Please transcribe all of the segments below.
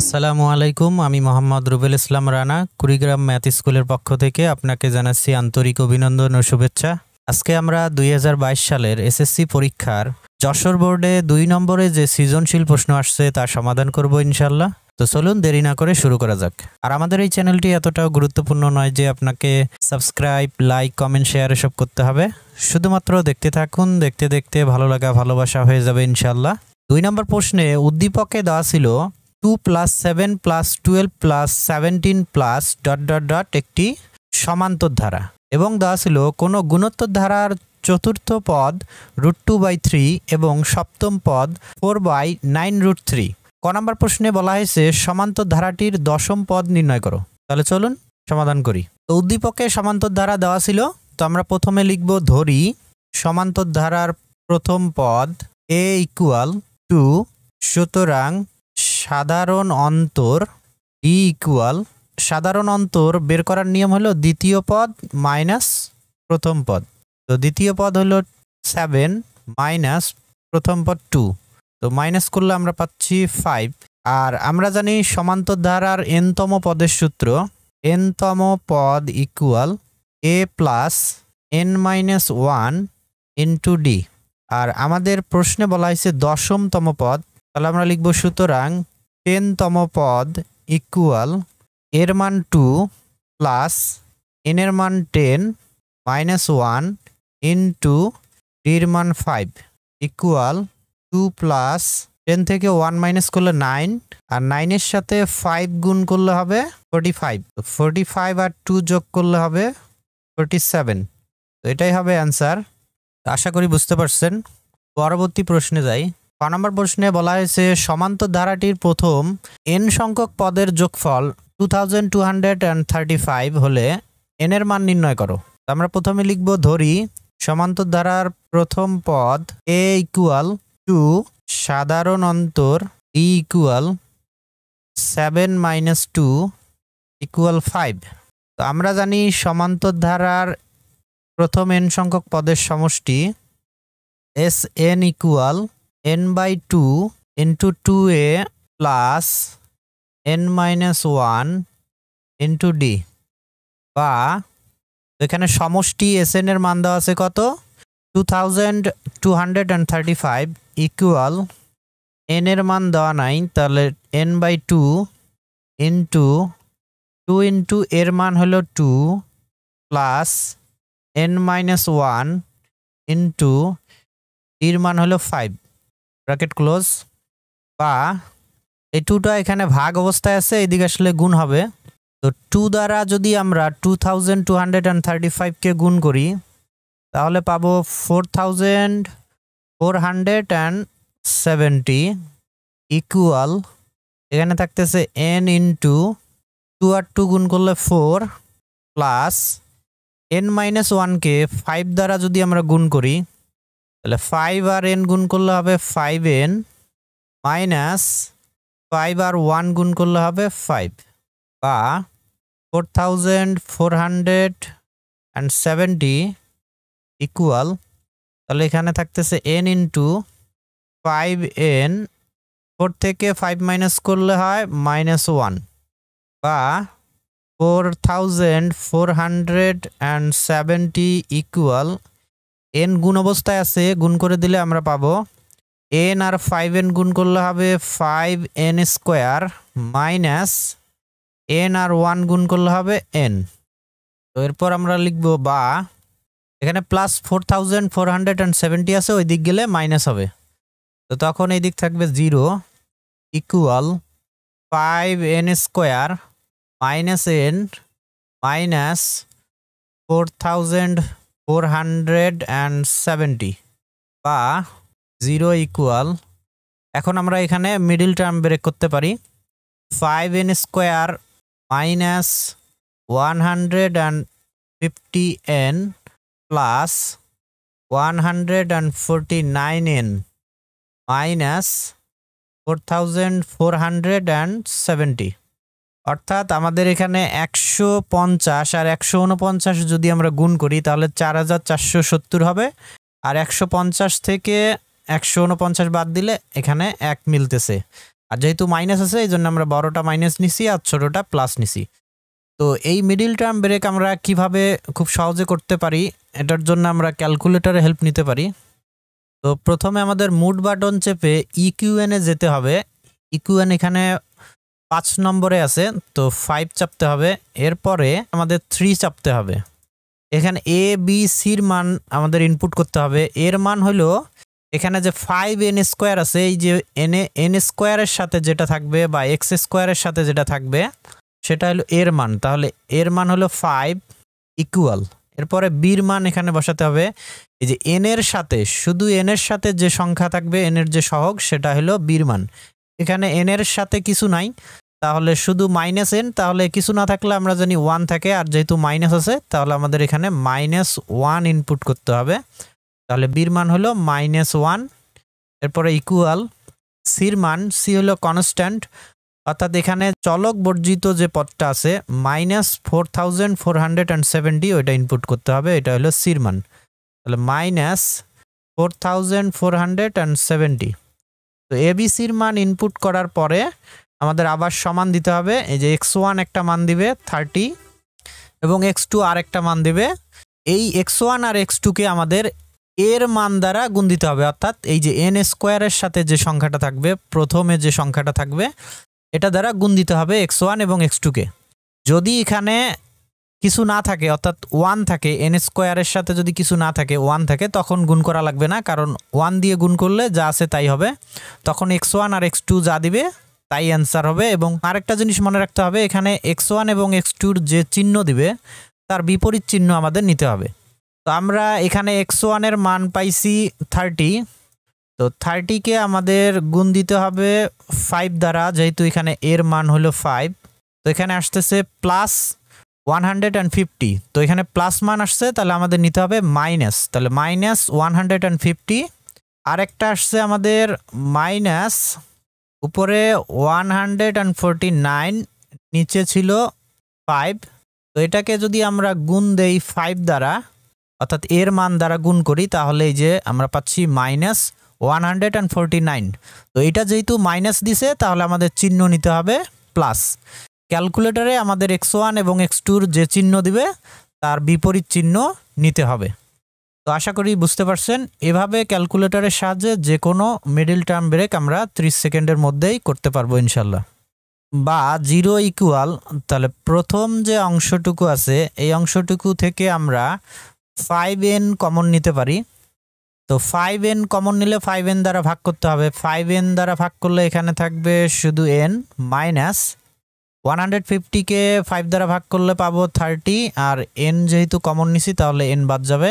আসসালামু আলাইকুম আমি মোহাম্মদ রুবেল ইসলাম রানা কুড়িগ্রাম ম্যাথ স্কুলের পক্ষ থেকে আপনাকে জানাচ্ছি আন্তরিক অভিনন্দন ও শুভেচ্ছা আজকে আমরা দুই সালের এসএসসি পরীক্ষার যশোর বোর্ডে দুই নম্বরে যে সৃজনশীল প্রশ্ন আসছে তা সমাধান করব ইনশাল্লাহ তো চলুন দেরি না করে শুরু করা যাক আর আমাদের এই চ্যানেলটি এতটাও গুরুত্বপূর্ণ নয় যে আপনাকে সাবস্ক্রাইব লাইক কমেন্ট শেয়ার এসব করতে হবে শুধুমাত্র দেখতে থাকুন দেখতে দেখতে ভালো লাগা ভালোবাসা হয়ে যাবে ইনশাল্লাহ দুই নম্বর প্রশ্নে উদ্দীপকে দেওয়া ছিল two plus seven plus twelve plus seventeen plus dot dot dot একটি সমান্তর ধারা এবং দেওয়া ছিল কোনো গুণোত্তর ধারার চতুর্থ পদ রুট টু বাই থ্রি এবং সপ্তম পদ four by nine root three ক নম্বর প্রশ্নে বলা হয়েছে সমান্তর ধারাটির দশম পদ নির্ণয় করো তাহলে চলুন সমাধান করি তো উদ্দীপকে সমান্তর ধারা দেওয়া ছিল তো আমরা প্রথমে লিখব ধরি সমান্তর ধারার প্রথম পদ এ ইকুয়াল টু সুতরাং সাধারণ অন্তর ই ইকুয়াল সাধারণ অন্তর বের করার নিয়ম হলো দ্বিতীয় পদ মাইনাস প্রথম পদ তো দ্বিতীয় পদ হলো সেভেন মাইনাস প্রথম পদ টু তো মাইনাস করলে আমরা পাচ্ছি ফাইভ আর আমরা জানি সমান্তরধারার ধারার এনতম পদের সূত্র এনতম পদ equal a plus n minus one into d আর আমাদের প্রশ্নে বলা হয়েছে দশমতম পদ তাহলে আমরা লিখব সুতরাং টেনতম পদ ইকুয়াল এর মান টু প্লাস এনের মান টেন মাইনাস ওয়ান ইন্টু ডির মান five equal two plus ten থেকে ওয়ান মাইনাস করলে নাইন আর নাইনের সাথে ফাইভ গুণ করলে হবে ফোর্টি ফাইভ ফোর্টি ফাইভ আর টু যোগ করলে হবে ফোর্টি সেভেন তো এটাই হবে অ্যান্সার আশা করি বুঝতে পারছেন পরবর্তী প্রশ্নে যাই ক নম্বর প্রশ্নে বলা হয়েছে সমান্তর ধারাটির প্রথম এন সংখ্যক পদের যোগফল two thousand two hundred and thirty five হলে এনের মান নির্ণয় করো আমরা প্রথমে লিখব ধরি সমান্তর ধারার প্রথম পদ এ ইকুয়াল টু সাধারণ অন্তর e equal seven minus two equal five তো আমরা জানি সমান্তর ধারার প্রথম এন সংখ্যক পদের সমষ্টি S n equal n by two into two a plus n minus one into d বা এখানে সমষ্টি এস এর মান দেওয়া আছে কত 2235 ইকুয়াল n এর মান দেওয়া নাই তাহলে n by two into two into এর মান হলো two plus n minus one into এর মান হলো ফাইভ ব্র্যাকেট ক্লোজ বা এই টুটা এখানে ভাগ অবস্থায় আছে এদিকে আসলে গুণ হবে তো টু দ্বারা যদি আমরা two thousand two hundred and thirty ফাইভকে গুণ করি তাহলে পাবো four thousand four hundred and seventy equal এখানে থাকতেছে এন ইন্টু টু আর টু গুণ করলে ফোর প্লাস এন মাইনাস ওয়ানকে ফাইভ দ্বারা যদি আমরা গুণ করি তাহলে ফাইভ আর এন গুণ করলে হবে ফাইভ এন মাইনাস ফাইভ আর ওয়ান গুণ করলে হবে ফাইভ বা four thousand four hundred and seventy equal তাহলে এখানে থাকতেছে n into five n four থেকে ফাইভ মাইনাস করলে হয় মাইনাস ওয়ান বা four thousand four hundred and seventy equal n গুণ অবস্থায় আছে গুণ করে দিলে আমরা পাবো এন আর ফাইভ এন গুণ করলে হবে five n square minus n আর ওয়ান গুণ করলে হবে এন তো এরপর আমরা লিখব বা এখানে plus four thousand four hundred and seventy আছে ওই দিক গেলে মাইনাস হবে তো তখন এই দিক থাকবে zero equal five n square minus n minus four thousand four hundred and seventy বা জিরো ইকুয়াল এখন আমরা এখানে মিডিল টার্ম ব্রেক করতে পারি five n square minus one hundred and fifty n plus one hundred and forty nine n minus four thousand four hundred and seventy অর্থাৎ আমাদের এখানে একশো পঞ্চাশ আর একশো উনপঞ্চাশ যদি আমরা গুণ করি তাহলে চার হাজার চারশো সত্তর হবে আর একশো পঞ্চাশ থেকে একশো উনপঞ্চাশ বাদ দিলে এখানে এক মিলতেছে আর যেহেতু মাইনাস আছে এই জন্য আমরা বড়োটা মাইনাস নিছি আর ছোটোটা প্লাস নিছি তো এই মিডিল টার্ম ব্রেক আমরা কিভাবে খুব সহজে করতে পারি এটার জন্য আমরা ক্যালকুলেটরে হেল্প নিতে পারি তো প্রথমে আমাদের মুড বাটন চেপে ইকিউএনে e যেতে হবে ইকিউএন e এখানে পাঁচ নম্বরে আছে তো ফাইভ চাপতে হবে এরপরে আমাদের থ্রি চাপতে হবে এখানে এ বি সির মান আমাদের ইনপুট করতে হবে এর মান হলো এখানে যে ফাইভ এন স্কোয়ার আছে এই যে এন এন স্কোয়ারের সাথে যেটা থাকবে বা এক্স স্কোয়ারের সাথে যেটা থাকবে সেটা হলো এর মান তাহলে এর মান হলো ফাইভ ইকুয়াল এরপরে বির মান এখানে বসাতে হবে এই যে এন এর সাথে শুধু এন এর সাথে যে সংখ্যা থাকবে এন এর যে সহগ সেটা হলো বির মান এখানে এন এর সাথে কিছু নাই তাহলে শুধু মাইনাস এন তাহলে কিছু না থাকলে আমরা জানি ওয়ান থাকে আর যেহেতু মাইনাস আছে তাহলে আমাদের এখানে মাইনাস ওয়ান ইনপুট করতে হবে তাহলে বির মান হলো মাইনাস ওয়ান এরপরে ইকুয়াল সির মান সি হলো কনস্ট্যান্ট অর্থাৎ এখানে চলক বর্জিত যে পদটা আছে minus four thousand four hundred and seventy ওইটা ইনপুট করতে হবে এটা হলো সির মান তাহলে minus four thousand four hundred and seventy তো এবিসির মান ইনপুট করার পরে আমাদের আবার সমান দিতে হবে এই যে এক্স ওয়ান একটা মান দিবে থার্টি এবং এক্স টু আর একটা মান দিবে এই এক্স ওয়ান আর এক্স টুকে আমাদের এর মান দ্বারা গুণ দিতে হবে অর্থাৎ এই যে এন স্কোয়ারের সাথে যে সংখ্যাটা থাকবে প্রথমে যে সংখ্যাটা থাকবে এটা দ্বারা গুণ দিতে হবে এক্স ওয়ান এবং এক্স টুকে যদি এখানে কিছু না থাকে অর্থাৎ ওয়ান থাকে এন স্কোয়ারের সাথে যদি কিছু না থাকে ওয়ান থাকে তখন গুণ করা লাগবে না কারণ ওয়ান দিয়ে গুণ করলে যা আছে তাই হবে তখন এক্স ওয়ান আর এক্স টু যা দিবে তাই অ্যান্সার হবে এবং আরেকটা জিনিস মনে রাখতে হবে এখানে এক্স ওয়ান এবং এক্স টুর যে চিহ্ন দিবে তার বিপরীত চিহ্ন আমাদের নিতে হবে তো আমরা এখানে এক্স ওয়ানের মান পাইছি থার্টি তো থার্টিকে আমাদের গুণ দিতে হবে ফাইভ দ্বারা যেহেতু এখানে এর মান হলো ফাইভ তো এখানে আসতেছে plus one hundred and fifty তো এখানে প্লাস মান আসছে তাহলে আমাদের নিতে হবে মাইনাস তাহলে minus one hundred and fifty আরেকটা আসছে আমাদের মাইনাস উপরে one hundred and forty nine নিচে ছিল ফাইভ তো এটাকে যদি আমরা গুণ দেই ফাইভ দ্বারা অর্থাৎ এর মান দ্বারা গুণ করি তাহলে এই যে আমরা পাচ্ছি minus one hundred and forty nine তো এটা যেহেতু মাইনাস দিছে তাহলে আমাদের চিহ্ন নিতে হবে প্লাস ক্যালকুলেটারে আমাদের এক্স ওয়ান এবং এক্স টুর যে চিহ্ন দিবে তার বিপরীত চিহ্ন নিতে হবে তো আশা করি বুঝতে পারছেন এভাবে ক্যালকুলেটরের সাহায্যে যে কোনো মিডিল টার্ম ব্রেক আমরা 30 সেকেন্ডের মধ্যেই করতে পারবো ইনশাল্লাহ বা জিরো ইকুয়াল তাহলে প্রথম যে অংশটুকু আছে এই অংশটুকু থেকে আমরা ফাইভ এন কমন নিতে পারি তো ফাইভ এন কমন নিলে ফাইভ এন দ্বারা ভাগ করতে হবে ফাইভ এন দ্বারা ভাগ করলে এখানে থাকবে শুধু এন মাইনাস ওয়ান হান্ড্রেড ফিফটিকে ফাইভ দ্বারা ভাগ করলে পাবো থার্টি আর এন যেহেতু কমন নিছি তাহলে এন বাদ যাবে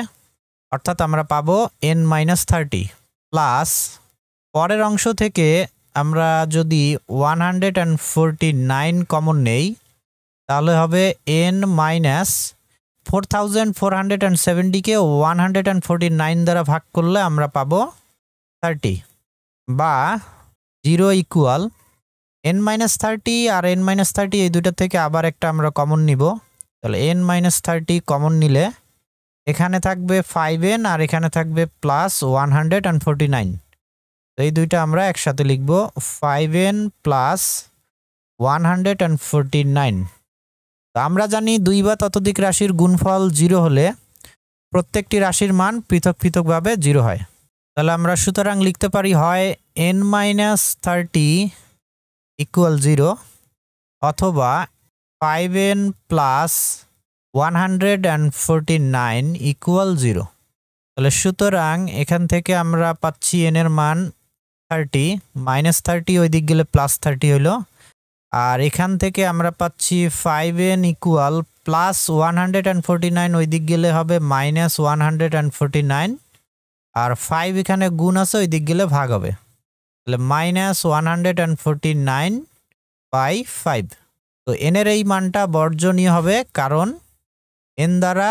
অর্থাৎ আমরা পাবো এন মাইনাস থার্টি প্লাস পরের অংশ থেকে আমরা যদি one hundred and forty nine common নেই তাহলে হবে n minus four thousand four hundred and সেভেন্টিকে one hundred and forty nine দ্বারা ভাগ করলে আমরা পাব থার্টি বা zero equal n minus thirty আর এন মাইনাস থার্টি এই দুটো থেকে আবার একটা আমরা কমন নিব তাহলে এন মাইনাস থার্টি কমন নিলে এখানে থাকবে ফাইভ এন আর এখানে থাকবে plus one hundred and forty nine তো এই দুইটা আমরা একসাথে লিখব five n plus one hundred and forty nine তো আমরা জানি দুই বা ততোধিক রাশির গুণফল জিরো হলে প্রত্যেকটি রাশির মান পৃথক পৃথকভাবে জিরো হয় তাহলে আমরা সুতরাং লিখতে পারি হয় n minus thirty equal zero অথবা five n plus one hundred and forty nine equal zero তাহলে সুতরাং এখান থেকে আমরা পাচ্ছি এনের মান থার্টি মাইনাস থার্টি ওই দিক গেলে প্লাস থার্টি হলো আর এখান থেকে আমরা পাচ্ছি five n equal plus one hundred and forty nine ওই দিক গেলে হবে minus one hundred and forty nine আর ফাইভ এখানে গুণ আছে ওই দিক গেলে ভাগ হবে তাহলে minus one hundred and forty nine by five তো এনের এই মানটা বর্জনীয় হবে কারণ এন দ্বারা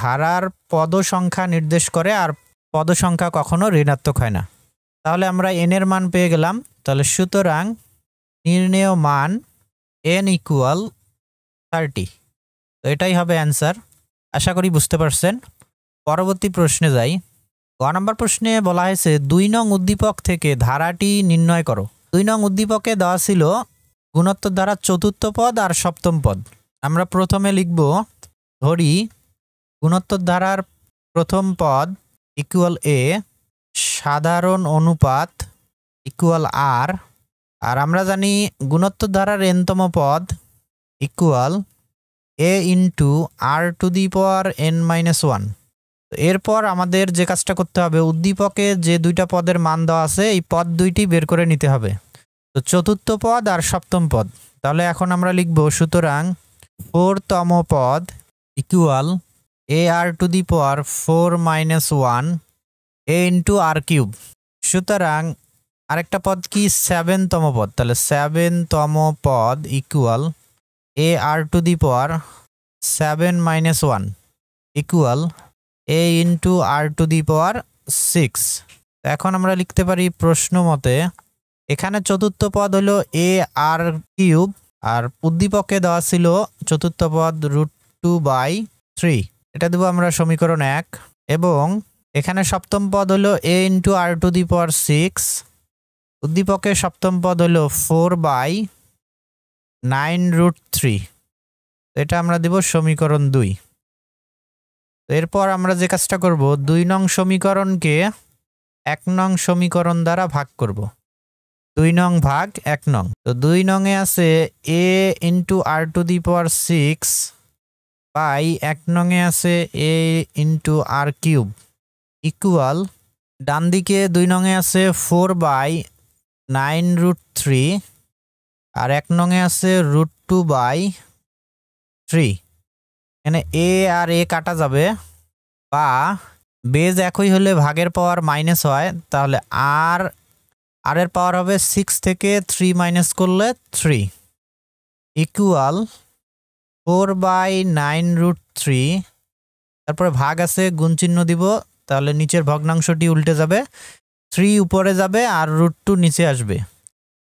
ধারার পদ সংখ্যা নির্দেশ করে আর পদ সংখ্যা কখনো ঋণাত্মক হয় না তাহলে আমরা এনের মান পেয়ে গেলাম তাহলে সুতরাং নির্ণেয় মান এন ইকুয়াল থার্টি তো এটাই হবে অ্যান্সার আশা করি বুঝতে পারছেন পরবর্তী প্রশ্নে যাই গ নম্বর প্রশ্নে বলা হয়েছে দুই নং উদ্দীপক থেকে ধারাটি নির্ণয় করো দুই নং উদ্দীপকে দেওয়া ছিল গুণোত্তর ধারা চতুর্থ পদ আর সপ্তম পদ আমরা প্রথমে লিখব ধরি গুণত্বর ধারার প্রথম পদ ইকুয়াল এ সাধারণ অনুপাত ইকুয়াল আর আর আমরা জানি গুণত্ব ধারার এনতম পদ equal a into r to the power n minus one এরপর আমাদের যে কাজটা করতে হবে উদ্দীপকে যে দুইটা পদের মান দেওয়া আছে এই পদ দুইটি বের করে নিতে হবে তো চতুর্থ পদ আর সপ্তম পদ তাহলে এখন আমরা লিখব সুতরাং ফোরতম পদ equal a r to the power four minus one a into r cube সুতরাং আরেকটা পদ কি সেভেনতম পদ তাহলে সেভেনতম পদ equal a r to the power seven minus one equal a into r to the power six এখন আমরা লিখতে পারি প্রশ্ন মতে এখানে চতুর্থ পদ হলো এ আর কিউব আর উদ্দীপকে দেওয়া ছিল চতুর্থ পদ রুট টু বাই থ্রি এটা দেবো আমরা সমীকরণ এক এবং এখানে সপ্তম পদ হলো a into r to the power six উদ্দীপকের সপ্তম পদ হলো four by nine root three এটা আমরা দেব সমীকরণ দুই এরপর আমরা যে কাজটা করব দুই নং সমীকরণকে এক নং সমীকরণ দ্বারা ভাগ করব দুই নং ভাগ এক নং তো দুই নংয়ে আছে a into r to the power six by এক নংয়ে আছে a into r cube equal ডান দিকে দুই নংয়ে আছে four by nine root three আর এক নঙে আছে রুট টু বাই থ্রি এখানে এ আর এ কাটা যাবে বা বেজ একই হলে ভাগের পাওয়ার মাইনাস হয় তাহলে আর আরের পাওয়ার হবে সিক্স থেকে থ্রি মাইনাস করলে three equal four by nine root three তারপরে ভাগ আছে গুণ চিহ্ন দিব তাহলে নিচের ভগ্নাংশটি উল্টে যাবে থ্রি উপরে যাবে আর রুট টু নিচে আসবে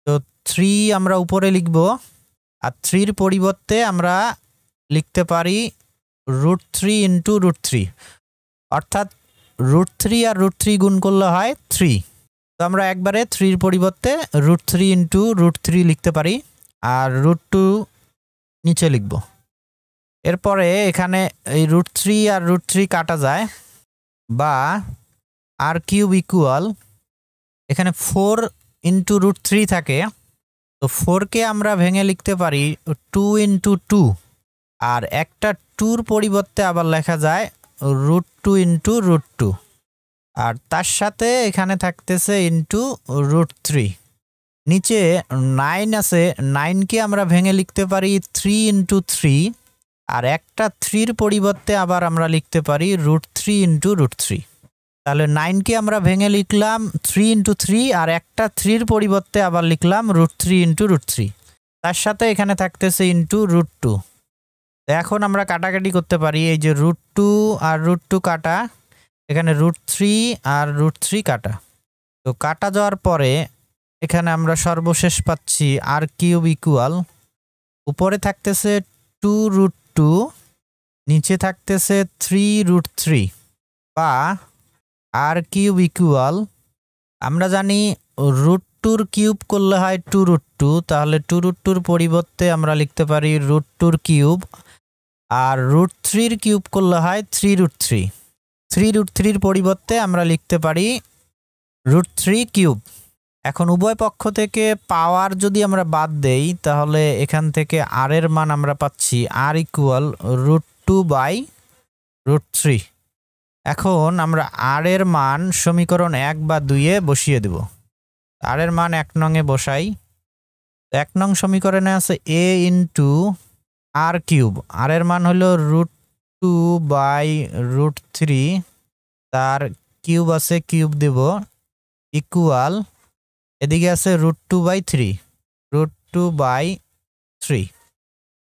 তো থ্রি আমরা উপরে লিখব আর থ্রির পরিবর্তে আমরা লিখতে পারি root three into root three অর্থাৎ রুট থ্রি আর রুট থ্রি গুণ করলে হয় থ্রি তো আমরা একবারে থ্রির পরিবর্তে root three into root three লিখতে পারি আর রুট টু নিচে লিখব এরপরে এখানে এই রুট থ্রি আর রুট থ্রি কাটা যায় বা আর কিউব ইকুয়াল এখানে ফোর ইন্টু রুট থ্রি থাকে তো ফোরকে আমরা ভেঙে লিখতে পারি টু ইন্টু টু আর একটা টুর পরিবর্তে আবার লেখা যায় root two into root two আর তার সাথে এখানে থাকতেছে ইন্টু রুট থ্রি নিচে নাইন আছে নাইনকে আমরা ভেঙে লিখতে পারি থ্রি ইন্টু থ্রি আর একটা থ্রির পরিবর্তে আবার আমরা লিখতে পারি root three into root three তাহলে নাইনকে আমরা ভেঙে লিখলাম থ্রি ইন্টু থ্রি আর একটা থ্রির পরিবর্তে আবার লিখলাম root three into root three তার সাথে এখানে থাকতেছে ইন্টু রুট টু এখন আমরা কাটাকাটি করতে পারি এই যে রুট টু আর রুট টু কাটা এখানে রুট থ্রি আর রুট থ্রি কাটা তো কাটা যাওয়ার পরে এখানে আমরা সর্বশেষ পাচ্ছি আর কিউব ইকুয়াল উপরে থাকতেছে টু রুট টু নিচে থাকতেছে থ্রি রুট থ্রি বা আর কিউব ইকুয়াল আমরা জানি রুট টুর কিউব করলে হয় টু রুট টু তাহলে টু রুট টুর পরিবর্তে আমরা লিখতে পারি রুট টুর কিউব আর রুট থ্রির কিউব করলে হয় three root three three root থ্রির পরিবর্তে আমরা লিখতে পারি রুট থ্রি কিউব এখন উভয় পক্ষ থেকে পাওয়ার যদি আমরা বাদ দেই তাহলে এখান থেকে আর এর মান আমরা পাচ্ছি r equal root two by root three এখন আমরা আর এর মান সমীকরণ এক বা দুইয়ে বসিয়ে দেব আর এর মান এক এ বসাই এক নং সমীকরণে আছে এ ইন্টু আর কিউব আর এর মান হলো root two by root three তার কিউব আছে কিউব দেব ইকুয়াল এদিকে আছে root two by three root two by three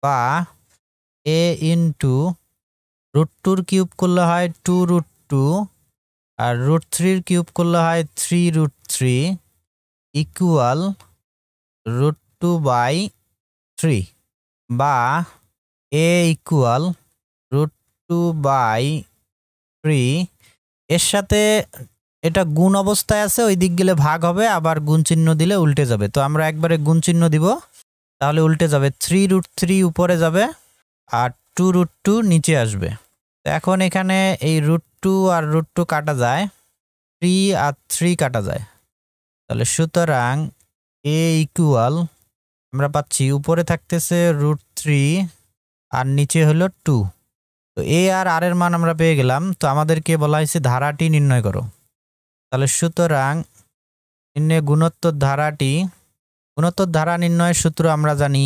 বা এ ইন্টু রুট টুর কিউব করলে হয় টু রুট টু আর রুট থ্রির কিউব করলে হয় three root three equal root two by three বা a equal root two by three এর সাথে এটা গুণ অবস্থায় আছে ওই দিক গেলে ভাগ হবে আবার গুণ চিহ্ন দিলে উল্টে যাবে তো আমরা একবারে গুণ চিহ্ন দিব তাহলে উল্টে যাবে থ্রি রুট থ্রি উপরে যাবে আর টু রুট টু নিচে আসবে তো এখন এখানে এই রুট টু আর রুট টু কাটা যায় থ্রি আর থ্রি কাটা যায় তাহলে সুতরাং এ ইকুয়াল আমরা পাচ্ছি উপরে থাকতেছে রুট থ্রি আর নিচে হলো টু তো এ আর আর এর মান আমরা পেয়ে গেলাম তো আমাদেরকে বলা হয়েছে ধারাটি নির্ণয় করো তাহলে সুতরাং নির্ণয় গুণোত্তর ধারাটি গুণোত্তর ধারা নির্ণয়ের সূত্র আমরা জানি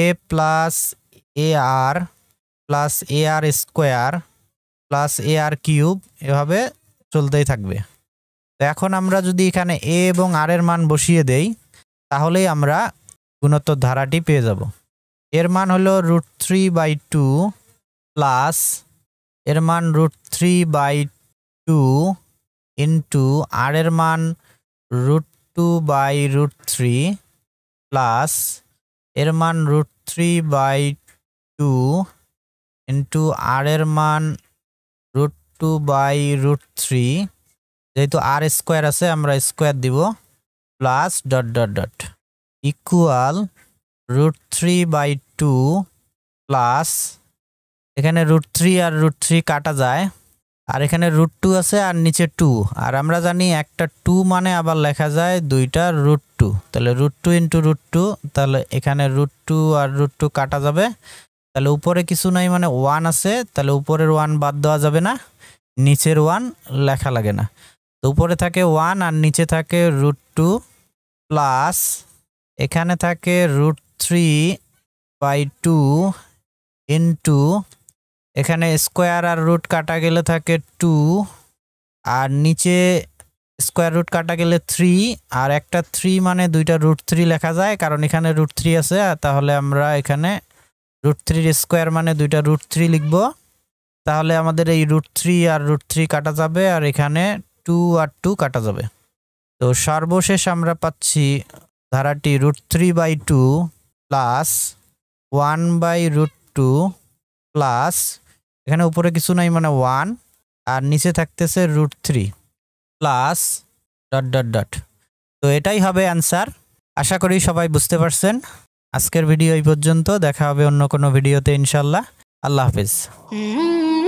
a plus a r plus a r square plus a r cube এভাবে চলতেই থাকবে তো এখন আমরা যদি এখানে এ এবং আর এর মান বসিয়ে দেই তাহলেই আমরা গুণোত্তর ধারাটি পেয়ে যাব এর মান হলো root three by two plus এর মান root three by two into r এর মান root two by root three plus এর মান root three by two into r এর মান root two by root three যেহেতু আর স্কোয়ার আছে আমরা স্কোয়ার দিব plus dot dot dot equal root three by two plus এখানে রুট থ্রি আর রুট থ্রি কাটা যায় আর এখানে রুট টু আছে আর নিচে টু আর আমরা জানি একটা টু মানে আবার লেখা যায় দুইটা রুট টু তাহলে root two into root two তাহলে এখানে রুট টু আর রুট টু কাটা যাবে তাহলে উপরে কিছু নাই মানে ওয়ান আছে তাহলে উপরের ওয়ান বাদ দেওয়া যাবে না নিচের ওয়ান লেখা লাগে না তো উপরে থাকে ওয়ান আর নিচে থাকে রুট টু প্লাস এখানে থাকে root three by two into এখানে স্কোয়ার আর রুট কাটা গেলে থাকে টু আর নিচে স্কোয়ার রুট কাটা গেলে থ্রি আর একটা থ্রি মানে দুইটা রুট থ্রি লেখা যায় কারণ এখানে রুট থ্রি আছে তাহলে আমরা এখানে রুট থ্রির স্কোয়ার মানে দুইটা রুট থ্রি লিখব তাহলে আমাদের এই রুট থ্রি আর রুট থ্রি কাটা যাবে আর এখানে টু আর টু কাটা যাবে তো সর্বশেষ আমরা পাচ্ছি ধারাটি root three by two plus one by root two plus এখানে উপরে কিছু নাই মানে ওয়ান আর নিচে থাকতেছে root three plus dot dot dot তো এটাই হবে অ্যান্সার আশা করি সবাই বুঝতে পারছেন আজকের ভিডিও এই পর্যন্ত দেখা হবে অন্য কোনো ভিডিওতে ইনশাল্লাহ আল্লাহ হাফিজ